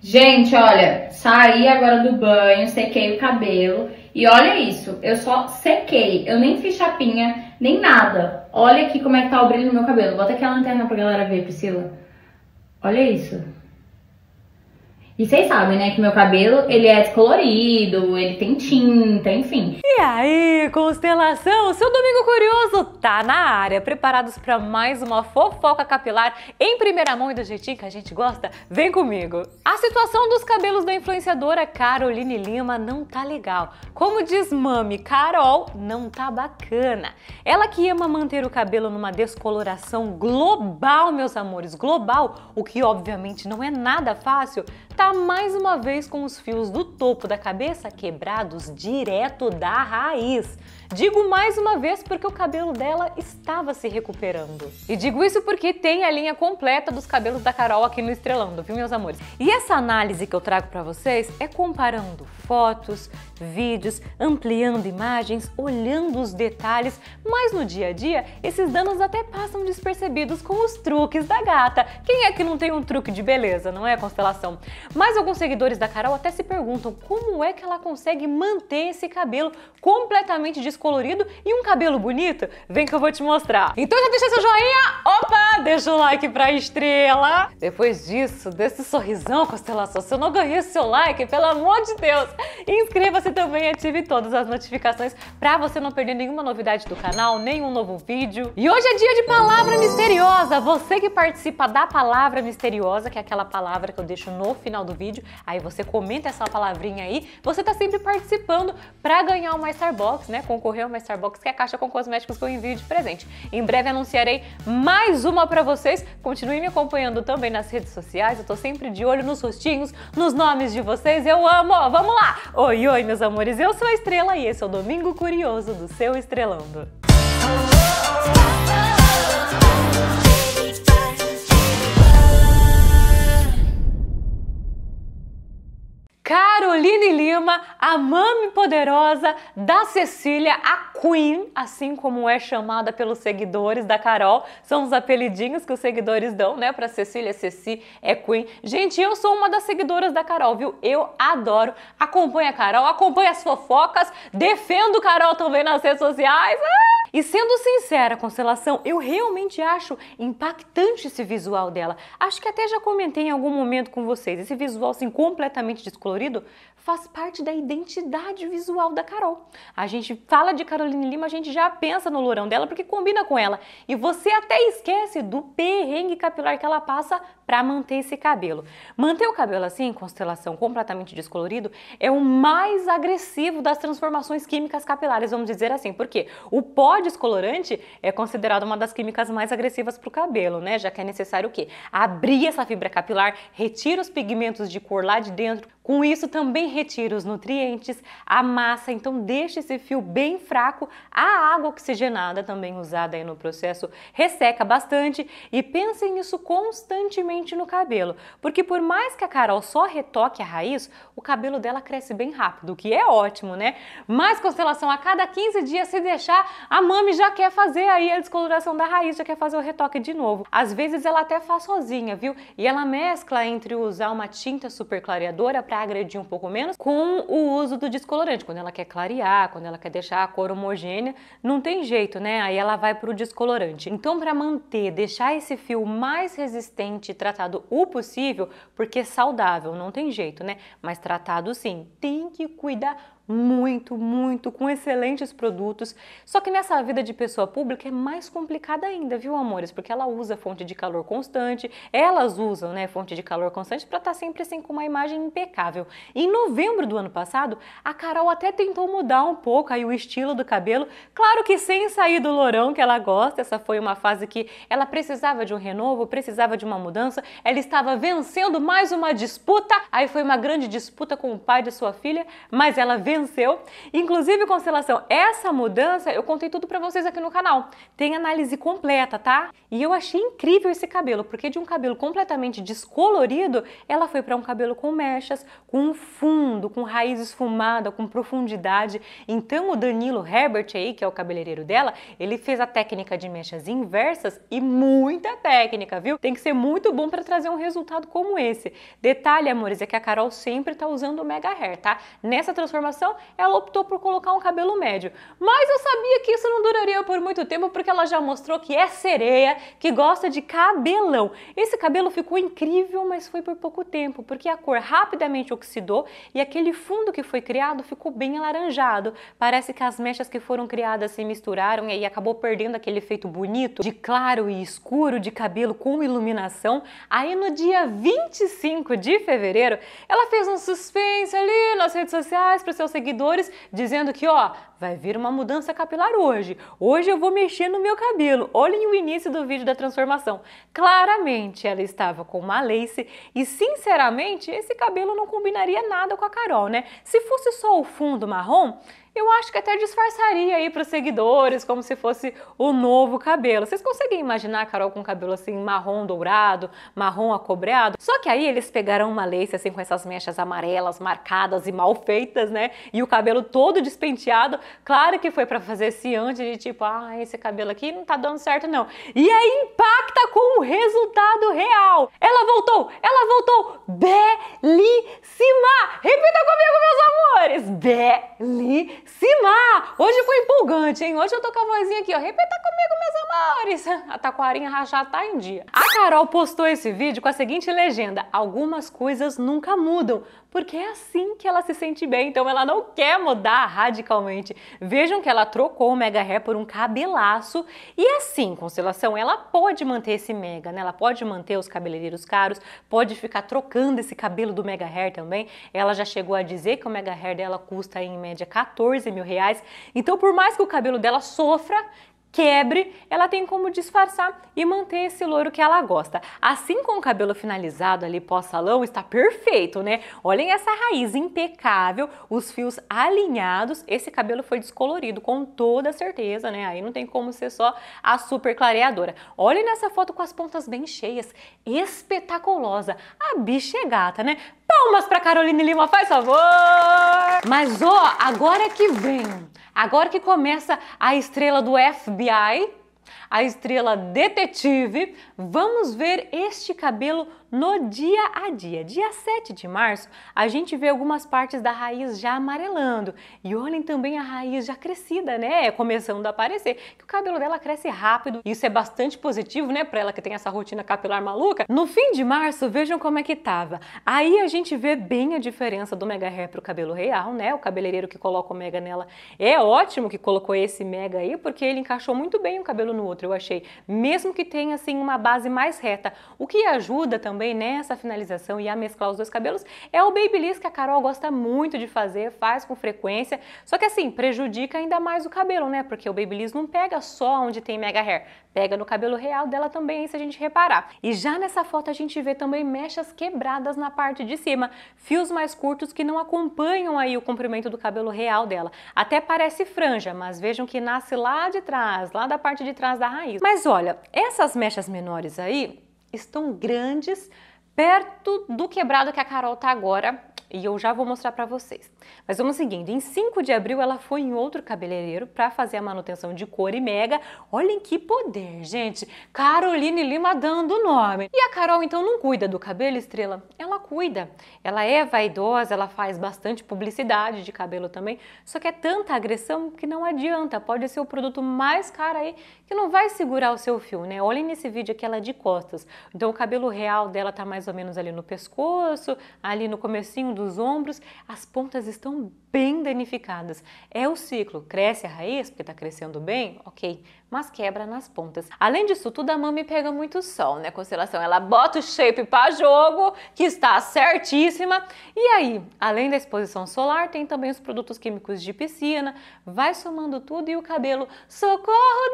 Gente, olha, saí agora do banho, sequei o cabelo e olha isso, eu só sequei, eu nem fiz chapinha, nem nada. Olha aqui como é que tá o brilho no meu cabelo. Bota aqui a lanterna pra galera ver, Priscila. Olha isso. E vocês sabem, né, que meu cabelo, ele é descolorido, ele tem tinta, enfim. E aí, constelação, seu domingo curioso tá na área. Preparados para mais uma fofoca capilar em primeira mão e do jeitinho que a gente gosta? Vem comigo. A situação dos cabelos da influenciadora Caroline Lima não tá legal. Como diz mami Carol, não tá bacana. Ela que ama manter o cabelo numa descoloração global, meus amores, global, o que obviamente não é nada fácil, tá mais uma vez com os fios do topo da cabeça quebrados direto da raiz. Digo mais uma vez porque o cabelo dela estava se recuperando. E digo isso porque tem a linha completa dos cabelos da Carol aqui no Estrelando, viu, meus amores? E essa análise que eu trago para vocês é comparando fotos, vídeos, ampliando imagens, olhando os detalhes, mas no dia a dia esses danos até passam despercebidos com os truques da gata. Quem é que não tem um truque de beleza, não é, constelação? Mas alguns seguidores da Carol até se perguntam como é que ela consegue manter esse cabelo completamente desconhecido colorido e um cabelo bonito? Vem que eu vou te mostrar. Então já deixa seu joinha, opa, deixa o like pra estrela. Depois disso, desse sorrisão, constelação, se eu não ganhei seu like, pelo amor de Deus, inscreva-se também e ative todas as notificações pra você não perder nenhuma novidade do canal, nenhum novo vídeo. E hoje é dia de palavra misteriosa. Você que participa da palavra misteriosa, que é aquela palavra que eu deixo no final do vídeo, aí você comenta essa palavrinha aí, você tá sempre participando pra ganhar uma Starbucks, né, com concorrer a uma Starbucks, que é a caixa com cosméticos que eu envio de presente. Em breve anunciarei mais uma para vocês. Continue me acompanhando também nas redes sociais, eu tô sempre de olho nos rostinhos, nos nomes de vocês, eu amo! Vamos lá! Oi, oi, meus amores, eu sou a Estrela e esse é o Domingo Curioso do seu Estrelando. Caroline Lima, a mame poderosa da Cecília, a Queen, assim como é chamada pelos seguidores da Carol, são os apelidinhos que os seguidores dão, né, para Cecília, Ceci é Queen. Gente, eu sou uma das seguidoras da Carol, viu? Eu adoro, Acompanha a Carol, acompanha as fofocas, defendo Carol também nas redes sociais. Ah! E sendo sincera, Constelação, eu realmente acho impactante esse visual dela. Acho que até já comentei em algum momento com vocês, esse visual assim completamente descolorido colorido faz parte da identidade visual da Carol. A gente fala de Caroline Lima, a gente já pensa no lourão dela porque combina com ela. E você até esquece do perrengue capilar que ela passa para manter esse cabelo. Manter o cabelo assim, constelação completamente descolorido, é o mais agressivo das transformações químicas capilares, vamos dizer assim. Porque o pó descolorante é considerado uma das químicas mais agressivas para o cabelo, né? Já que é necessário o quê? Abrir essa fibra capilar, retira os pigmentos de cor lá de dentro. Com isso também retira os nutrientes, a massa, então deixa esse fio bem fraco. A água oxigenada, também usada aí no processo, resseca bastante e pensem nisso constantemente no cabelo, porque por mais que a Carol só retoque a raiz, o cabelo dela cresce bem rápido, o que é ótimo, né? Mas constelação a cada 15 dias se deixar, a mami já quer fazer aí a descoloração da raiz, já quer fazer o retoque de novo. Às vezes ela até faz sozinha, viu? E ela mescla entre usar uma tinta super clareadora para agredir um pouco menos menos, com o uso do descolorante. Quando ela quer clarear, quando ela quer deixar a cor homogênea, não tem jeito, né? Aí ela vai para o descolorante. Então, para manter, deixar esse fio mais resistente e tratado o possível, porque é saudável, não tem jeito, né? Mas tratado sim, tem que cuidar muito, muito, com excelentes produtos. Só que nessa vida de pessoa pública é mais complicada ainda, viu, amores? Porque ela usa fonte de calor constante, elas usam né, fonte de calor constante para estar tá sempre assim com uma imagem impecável. Em novembro do ano passado, a Carol até tentou mudar um pouco aí o estilo do cabelo, claro que sem sair do lourão que ela gosta. Essa foi uma fase que ela precisava de um renovo, precisava de uma mudança. Ela estava vencendo mais uma disputa. Aí foi uma grande disputa com o pai de sua filha, mas ela venceu venceu. Inclusive, Constelação, essa mudança eu contei tudo para vocês aqui no canal. Tem análise completa, tá? E eu achei incrível esse cabelo, porque de um cabelo completamente descolorido, ela foi para um cabelo com mechas, com fundo, com raiz esfumada, com profundidade. Então, o Danilo Herbert aí, que é o cabeleireiro dela, ele fez a técnica de mechas inversas e muita técnica, viu? Tem que ser muito bom para trazer um resultado como esse. Detalhe, amores, é que a Carol sempre tá usando o Mega Hair, tá? Nessa transformação então, ela optou por colocar um cabelo médio. Mas eu sabia que isso não duraria por muito tempo porque ela já mostrou que é sereia, que gosta de cabelão. Esse cabelo ficou incrível, mas foi por pouco tempo, porque a cor rapidamente oxidou e aquele fundo que foi criado ficou bem alaranjado. Parece que as mechas que foram criadas se misturaram e aí acabou perdendo aquele efeito bonito de claro e escuro de cabelo com iluminação. Aí no dia 25 de fevereiro, ela fez um suspense ali nas redes sociais para seus seguidores dizendo que, ó, vai vir uma mudança capilar hoje. Hoje eu vou mexer no meu cabelo. Olhem o início do vídeo da transformação. Claramente ela estava com uma lace e, sinceramente, esse cabelo não combinaria nada com a Carol, né? Se fosse só o fundo marrom, eu acho que até disfarçaria aí para os seguidores, como se fosse o novo cabelo. Vocês conseguem imaginar a Carol com cabelo assim marrom dourado, marrom acobreado? Só que aí eles pegaram uma lace assim com essas mechas amarelas, marcadas e mal feitas, né? E o cabelo todo despenteado. Claro que foi para fazer esse antes de tipo, ah, esse cabelo aqui não tá dando certo não. E aí impacta com o resultado real. Ela voltou, ela voltou belíssima. Repita comigo, meus amores. Belíssima Simar! Hoje foi empolgante, hein? Hoje eu tô com a vozinha aqui, ó. Repita comigo, meus amores! A taquarinha rachada tá em dia. A Carol postou esse vídeo com a seguinte legenda: Algumas coisas nunca mudam, porque é assim que ela se sente bem, então ela não quer mudar radicalmente. Vejam que ela trocou o mega hair por um cabelaço e é assim, constelação, ela pode manter esse mega, né? Ela pode manter os cabeleireiros caros, pode ficar trocando esse cabelo do mega hair também. Ela já chegou a dizer que o mega hair dela custa em média 14 mil reais. Então, por mais que o cabelo dela sofra, quebre, ela tem como disfarçar e manter esse loiro que ela gosta. Assim com o cabelo finalizado ali pós-salão, está perfeito, né? Olhem essa raiz impecável, os fios alinhados, esse cabelo foi descolorido com toda certeza, né? Aí não tem como ser só a super clareadora. Olhem nessa foto com as pontas bem cheias, espetaculosa. A bicha é gata, né? Palmas para Caroline Lima, faz favor! Mas ó, agora que vem Agora que começa a estrela do FBI, a estrela detetive, vamos ver este cabelo no dia a dia. Dia 7 de março, a gente vê algumas partes da raiz já amarelando. E olhem também a raiz já crescida, né? É começando a aparecer. Que o cabelo dela cresce rápido. Isso é bastante positivo, né? Pra ela que tem essa rotina capilar maluca. No fim de março, vejam como é que tava. Aí a gente vê bem a diferença do mega hair pro cabelo real, né? O cabeleireiro que coloca o mega nela é ótimo que colocou esse mega aí, porque ele encaixou muito bem o cabelo no outro, eu achei. Mesmo que tenha assim uma base mais reta. O que ajuda também nessa finalização e a mesclar os dois cabelos é o babyliss que a Carol gosta muito de fazer, faz com frequência. Só que assim, prejudica ainda mais o cabelo, né? Porque o babyliss não pega só onde tem mega hair, pega no cabelo real dela também, se a gente reparar. E já nessa foto a gente vê também mechas quebradas na parte de cima, fios mais curtos que não acompanham aí o comprimento do cabelo real dela. Até parece franja, mas vejam que nasce lá de trás, lá da parte de trás causa da raiz. Mas olha, essas mechas menores aí estão grandes perto do quebrado que a Carol tá agora e eu já vou mostrar para vocês. Mas vamos seguindo, em 5 de abril ela foi em outro cabeleireiro para fazer a manutenção de cor e mega. Olhem que poder, gente! Caroline Lima dando o nome. E a Carol então não cuida do cabelo, Estrela? Ela cuida. Ela é vaidosa, ela faz bastante publicidade de cabelo também, só que é tanta agressão que não adianta. Pode ser o produto mais caro aí que não vai segurar o seu fio, né? Olhem nesse vídeo aqui, ela é de costas. Então o cabelo real dela tá mais ou menos ali no pescoço, ali no comecinho dos ombros, as pontas estão bem danificadas. É o ciclo, cresce a raiz, porque está crescendo bem, ok, mas quebra nas pontas. Além disso tudo, a mami pega muito sol, né, constelação? Ela bota o shape para jogo, que está certíssima. E aí, além da exposição solar, tem também os produtos químicos de piscina, vai somando tudo e o cabelo, socorro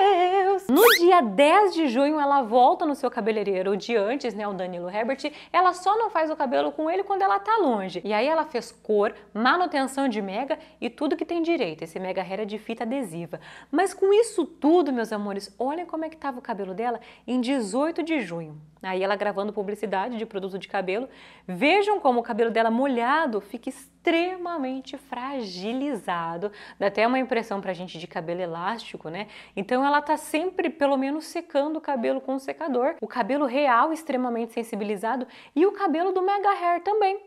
Deus! No dia 10 de junho, ela volta no seu cabeleireiro de antes, né, o Danilo Herbert, ela só não faz o cabelo com ele quando ela tá longe. E aí ela fez cor, manutenção de mega e tudo que tem direito. Esse mega hair é de fita adesiva. Mas com isso tudo, meus amores, olhem como é que estava o cabelo dela em 18 de junho. Aí ela gravando publicidade de produto de cabelo. Vejam como o cabelo dela molhado fica extremamente fragilizado. Dá até uma impressão pra gente de cabelo elástico, né? Então ela tá sempre, pelo menos, secando o cabelo com um secador. O cabelo real extremamente sensibilizado e o cabelo do mega hair também.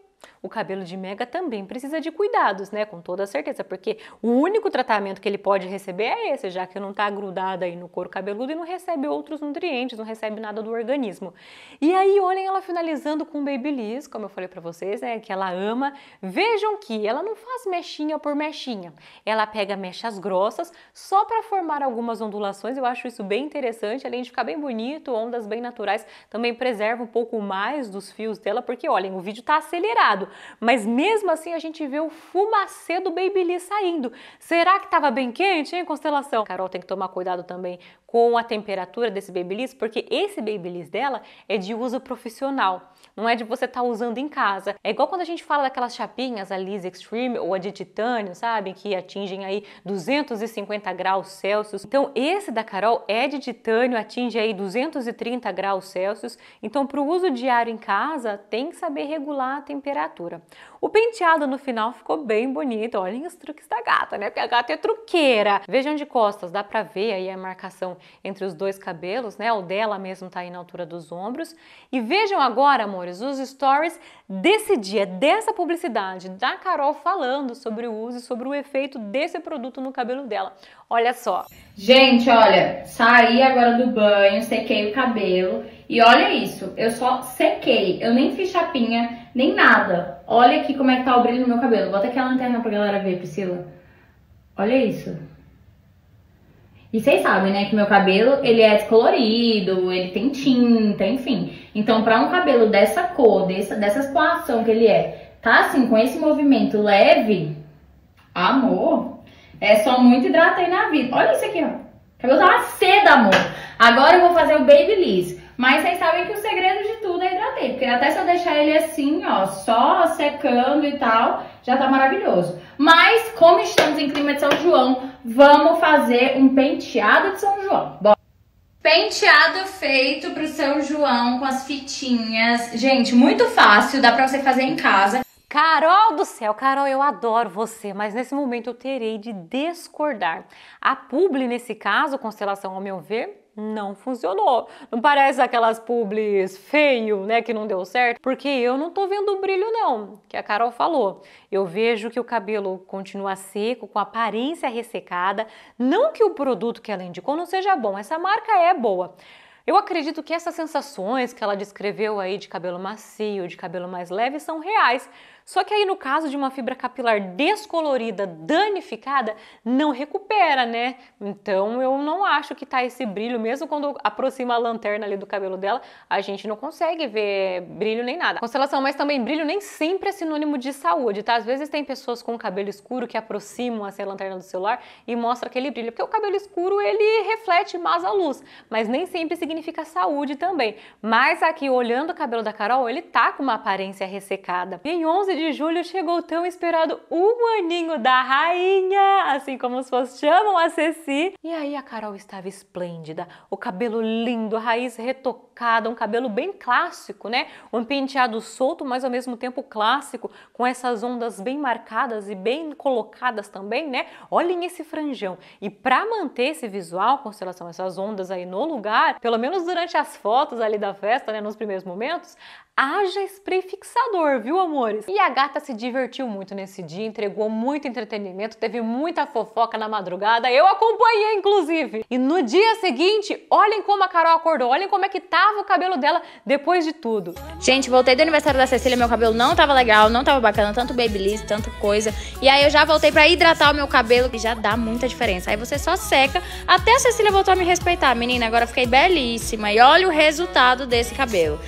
O cabelo de Mega também precisa de cuidados, né? Com toda certeza, porque o único tratamento que ele pode receber é esse, já que não está grudado aí no couro cabeludo e não recebe outros nutrientes, não recebe nada do organismo. E aí, olhem ela finalizando com Babyliss, como eu falei para vocês, né? Que ela ama. Vejam que ela não faz mechinha por mechinha. Ela pega mechas grossas só para formar algumas ondulações. Eu acho isso bem interessante, além de ficar bem bonito, ondas bem naturais. Também preserva um pouco mais dos fios dela, porque olhem, o vídeo está acelerado mas mesmo assim a gente vê o fumacê do Babyliss saindo. Será que estava bem quente, hein, constelação? Carol tem que tomar cuidado também com a temperatura desse babyliss, porque esse babyliss dela é de uso profissional, não é de você estar tá usando em casa. É igual quando a gente fala daquelas chapinhas, a Liz Extreme ou a de titânio, sabe, que atingem aí 250 graus Celsius. Então esse da Carol é de titânio, atinge aí 230 graus Celsius. Então para o uso diário em casa, tem que saber regular a temperatura. O penteado no final ficou bem bonito, olhem os truques da gata, né? Porque a gata é truqueira. Vejam de costas, dá para ver aí a marcação entre os dois cabelos, né? O dela mesmo está aí na altura dos ombros. E vejam agora, amores, os stories desse dia, dessa publicidade da Carol falando sobre o uso e sobre o efeito desse produto no cabelo dela. Olha só. Gente, olha, saí agora do banho, sequei o cabelo e olha isso, eu só sequei, eu nem fiz chapinha, nem nada. Olha aqui como é que tá o brilho no meu cabelo. Bota aqui a lanterna pra galera ver, Priscila. Olha isso. E vocês sabem, né, que meu cabelo, ele é descolorido, ele tem tinta, enfim. Então, para um cabelo dessa cor, dessa, dessa situação que ele é, tá assim, com esse movimento leve, amor, é só muito hidratante na vida. Olha isso aqui, ó. O cabelo tava tá cedo, amor. Agora eu vou fazer o Babyliss. Mas vocês sabem que o segredo de tudo é hidratante, porque até se eu deixar ele assim, ó, só secando e tal, já tá maravilhoso. Mas, como estamos em clima de São João, vamos fazer um penteado de São João. Bora. Penteado feito pro São João com as fitinhas. Gente, muito fácil, dá pra você fazer em casa. Carol do céu, Carol, eu adoro você, mas nesse momento eu terei de discordar. A publi, nesse caso, Constelação ao meu ver, não funcionou. Não parece aquelas publis feio, né, que não deu certo, porque eu não tô vendo o brilho não, que a Carol falou. Eu vejo que o cabelo continua seco, com aparência ressecada, não que o produto que ela indicou não seja bom, essa marca é boa. Eu acredito que essas sensações que ela descreveu aí de cabelo macio, de cabelo mais leve, são reais. Só que aí no caso de uma fibra capilar descolorida, danificada, não recupera, né? Então eu não acho que tá esse brilho, mesmo quando aproxima a lanterna ali do cabelo dela, a gente não consegue ver brilho nem nada. Constelação, mas também brilho nem sempre é sinônimo de saúde, tá? Às vezes tem pessoas com cabelo escuro que aproximam assim, a lanterna do celular e mostra aquele brilho, porque o cabelo escuro ele reflete mais a luz, mas nem sempre significa saúde também. Mas aqui, olhando o cabelo da Carol, ele tá com uma aparência ressecada. em 11 de de julho chegou o tão esperado um aninho da rainha, assim como os fãs chamam a Ceci. E aí a Carol estava esplêndida, o cabelo lindo, a raiz retocada um cabelo bem clássico, né? Um penteado solto, mas ao mesmo tempo clássico, com essas ondas bem marcadas e bem colocadas também, né? Olhem esse franjão. E para manter esse visual, constelação, essas ondas aí no lugar, pelo menos durante as fotos ali da festa, né, nos primeiros momentos, haja spray fixador, viu, amores? E a gata se divertiu muito nesse dia, entregou muito entretenimento, teve muita fofoca na madrugada, eu acompanhei, inclusive. E no dia seguinte, olhem como a Carol acordou, olhem como é que tá o cabelo dela depois de tudo. Gente, voltei do aniversário da Cecília, meu cabelo não tava legal, não tava bacana, tanto babyliss, tanta coisa. E aí eu já voltei para hidratar o meu cabelo que já dá muita diferença. Aí você só seca até a Cecília voltou a me respeitar. Menina, agora fiquei belíssima e olha o resultado desse cabelo.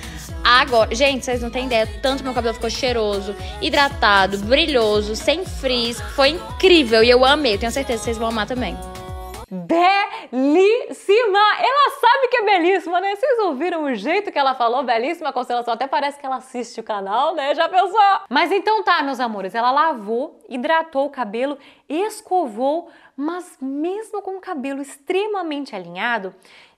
Agora, gente, vocês não têm ideia, tanto meu cabelo ficou cheiroso, hidratado, brilhoso, sem frizz, foi incrível e eu amei, eu tenho certeza que vocês vão amar também belíssima! Ela sabe que é belíssima, né? Vocês ouviram o jeito que ela falou? Belíssima Constelação. Até parece que ela assiste o canal, né? Já pensou? Mas então tá, meus amores. Ela lavou, hidratou o cabelo, escovou, mas mesmo com o cabelo extremamente alinhado,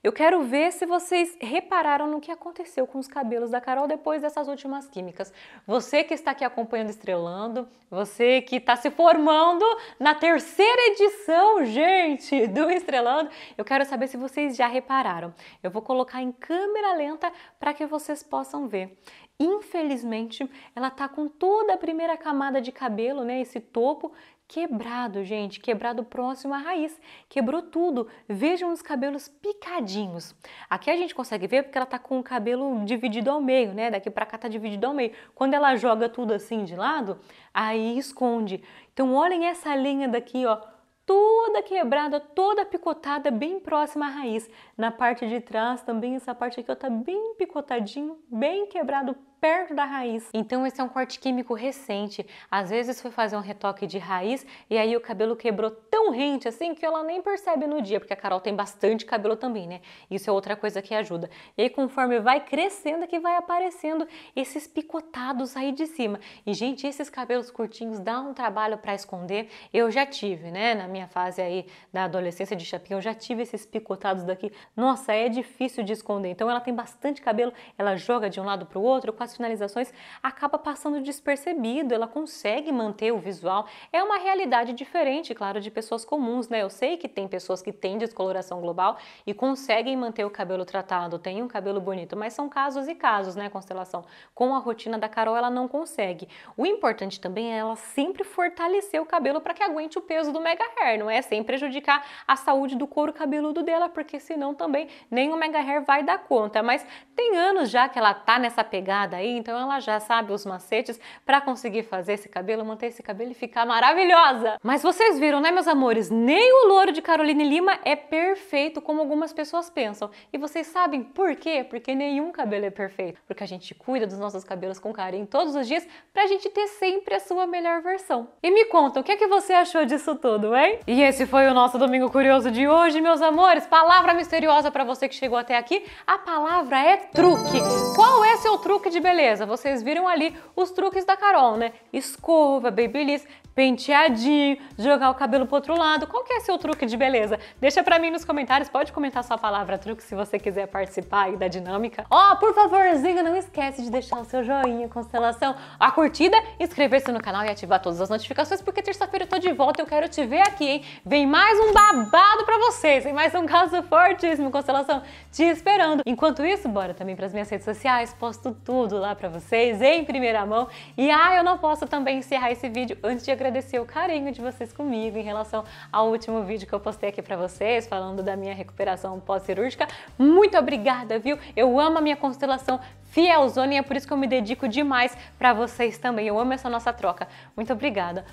eu quero ver se vocês repararam no que aconteceu com os cabelos da Carol depois dessas últimas químicas. Você que está aqui acompanhando Estrelando, você que está se formando na terceira edição, gente, do Estrelando, eu quero saber se vocês já repararam. Eu vou colocar em câmera lenta para que vocês possam ver. Infelizmente, ela está com toda a primeira camada de cabelo, né, esse topo quebrado, gente, quebrado próximo à raiz, quebrou tudo. Vejam os cabelos picadinhos. Aqui a gente consegue ver porque ela tá com o cabelo dividido ao meio, né? Daqui para cá tá dividido ao meio. Quando ela joga tudo assim de lado, aí esconde. Então olhem essa linha daqui, ó, toda quebrada, toda picotada, bem próxima à raiz. Na parte de trás também, essa parte aqui ó, tá bem picotadinho, bem quebrado perto da raiz. Então esse é um corte químico recente. Às vezes foi fazer um retoque de raiz e aí o cabelo quebrou tão rente assim que ela nem percebe no dia, porque a Carol tem bastante cabelo também, né? Isso é outra coisa que ajuda. E aí conforme vai crescendo é que vai aparecendo esses picotados aí de cima. E gente, esses cabelos curtinhos dá um trabalho para esconder. Eu já tive, né, na minha fase aí da adolescência de chapinha, eu já tive esses picotados daqui. Nossa, é difícil de esconder. Então ela tem bastante cabelo, ela joga de um lado para o outro, quase as finalizações, acaba passando despercebido, ela consegue manter o visual. É uma realidade diferente, claro, de pessoas comuns, né? Eu sei que tem pessoas que têm descoloração global e conseguem manter o cabelo tratado, tem um cabelo bonito, mas são casos e casos, né, constelação? Com a rotina da Carol, ela não consegue. O importante também é ela sempre fortalecer o cabelo para que aguente o peso do mega hair, não é? Sem prejudicar a saúde do couro cabeludo dela, porque senão também nem o mega hair vai dar conta. Mas tem anos já que ela tá nessa pegada então ela já sabe os macetes para conseguir fazer esse cabelo, manter esse cabelo e ficar maravilhosa. Mas vocês viram, né, meus amores? Nem o louro de Caroline Lima é perfeito como algumas pessoas pensam. E vocês sabem por quê? Porque nenhum cabelo é perfeito. Porque a gente cuida dos nossos cabelos com carinho todos os dias para a gente ter sempre a sua melhor versão. E me conta, o que é que você achou disso tudo, hein? E esse foi o nosso Domingo Curioso de hoje, meus amores. Palavra misteriosa para você que chegou até aqui. A palavra é truque. Qual é seu truque de beleza, vocês viram ali os truques da Carol, né? Escova, babyliss penteadinho, jogar o cabelo pro outro lado. Qual que é seu truque de beleza? Deixa pra mim nos comentários, pode comentar sua palavra truque se você quiser participar aí da dinâmica. Ó, oh, por favorzinho, não esquece de deixar o seu joinha, constelação, a curtida, inscrever-se no canal e ativar todas as notificações, porque terça-feira eu tô de volta e eu quero te ver aqui, hein? Vem mais um babado pra vocês, vem mais um caso fortíssimo, constelação, te esperando. Enquanto isso, bora também pras minhas redes sociais, posto tudo lá pra vocês em primeira mão. E ah, eu não posso também encerrar esse vídeo antes de agradecer agradecer o carinho de vocês comigo em relação ao último vídeo que eu postei aqui para vocês, falando da minha recuperação pós-cirúrgica. Muito obrigada, viu? Eu amo a minha constelação fielzona e é por isso que eu me dedico demais para vocês também. Eu amo essa nossa troca. Muito obrigada.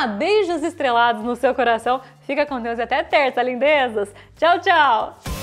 Ah, Beijos estrelados no seu coração. Fica com Deus e até terça, lindezas. Tchau, tchau!